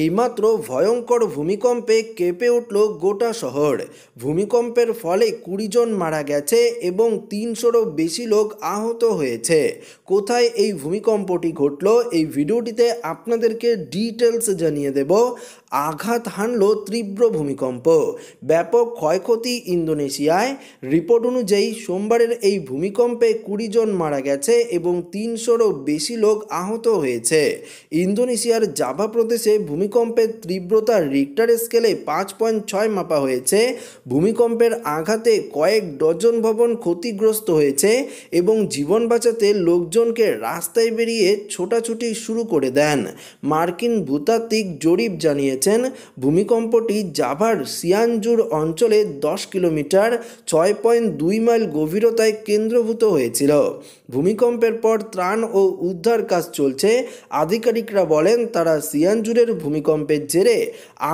এইমাত্র ভয়ঙ্কর ভূমিকম্পে কেঁপে উঠল গোটা শহর ভূমিকম্পের ফলে কুড়ি জন মারা গেছে এবং তিনশোরও বেশি লোক আহত হয়েছে কোথায় এই ভূমিকম্পটি ঘটল এই ভিডিওটিতে আপনাদেরকে ডিটেলস জানিয়ে দেব আঘাত হানল তীব্র ভূমিকম্প ব্যাপক ক্ষয়ক্ষতি ইন্দোনেশিয়ায় রিপোর্ট অনুযায়ী সোমবারের এই ভূমিকম্পে কুড়ি জন মারা গেছে এবং তিনশোরও বেশি লোক আহত হয়েছে ইন্দোনেশিয়ার জাভা প্রদেশে ভূমি ভূমিকম্পের তীব্রতা রিক্টার স্কেলে পাঁচ পয়েন্ট ছয় মাপা হয়েছে ভূমিকম্পের আঘাতে কয়েক ডজন ভবন ক্ষতিগ্রস্ত হয়েছে এবং জীবন বাঁচাতে লোকজনকে রাস্তায় বেরিয়ে ছোটাছুটি শুরু করে দেন মার্কিন ভূতাত্ত্বিক জরিপ জানিয়েছেন ভূমিকম্পটি জাভার সিয়ানজুর অঞ্চলে দশ কিলোমিটার ছয় পয়েন্ট দুই মাইল গভীরতায় কেন্দ্রভূত হয়েছিল ভূমিকম্পের পর ত্রাণ ও উদ্ধার কাজ চলছে আধিকারিকরা বলেন তারা সিয়ানজুরের ভূমিকম্পের জেরে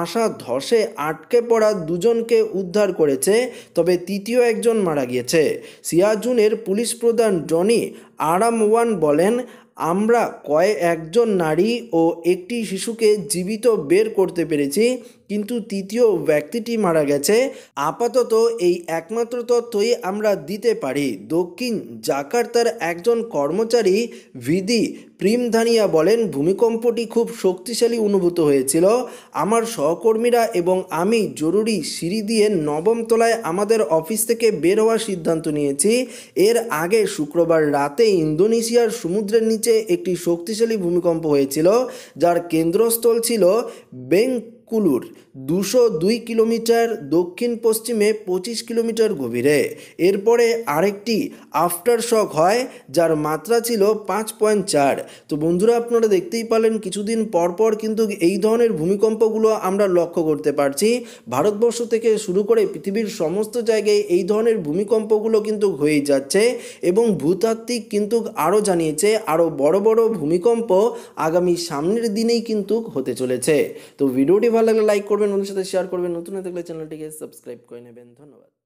আশা ধসে আটকে পড়া দুজনকে উদ্ধার করেছে তবে তৃতীয় একজন মারা গিয়েছে সিয়াজুনের পুলিশ প্রধান জনি আরামওয়ান বলেন আমরা কয়েক একজন নারী ও একটি শিশুকে জীবিত বের করতে পেরেছি কিন্তু তৃতীয় ব্যক্তিটি মারা গেছে আপাতত এই একমাত্র তথ্যই আমরা দিতে পারি দক্ষিণ জাকার্তার একজন কর্মচারী ভিদি প্রিমধানিয়া বলেন ভূমিকম্পটি খুব শক্তিশালী অনুভূত হয়েছিল আমার সহকর্মীরা এবং আমি জরুরি সিঁড়ি দিয়ে নবম তলায় আমাদের অফিস থেকে বের হওয়ার সিদ্ধান্ত নিয়েছি এর আগে শুক্রবার রাতেই ইন্দোনেশিয়ার সমুদ্রের নিচে একটি শক্তিশালী ভূমিকম্প হয়েছিল যার কেন্দ্রস্থল ছিল বেং কুলুর দুশো দুই কিলোমিটার দক্ষিণ পশ্চিমে পঁচিশ কিলোমিটার গভীরে এরপরে আরেকটি আফটার শক হয় যার মাত্রা ছিল পাঁচ পয়েন্ট চার তো বন্ধুরা আপনারা দেখতেই পালেন কিছুদিন পরপর কিন্তু এই ধরনের ভূমিকম্পগুলো আমরা লক্ষ্য করতে পারছি ভারতবর্ষ থেকে শুরু করে পৃথিবীর সমস্ত জায়গায় এই ধরনের ভূমিকম্পগুলো কিন্তু হয়েই যাচ্ছে এবং ভূতাত্ত্বিক কিন্তু আরও জানিয়েছে আরও বড় বড় ভূমিকম্প আগামী সামনের দিনেই কিন্তু হতে চলেছে তো ভিডিওটি ভালো ভালো লাগলে লাইক করবেন বন্ধুর সাথে শেয়ার করবেন নতুন হয়ে থাকলে চ্যানেলটিকে সাবস্ক্রাইব করে নেবেন ধন্যবাদ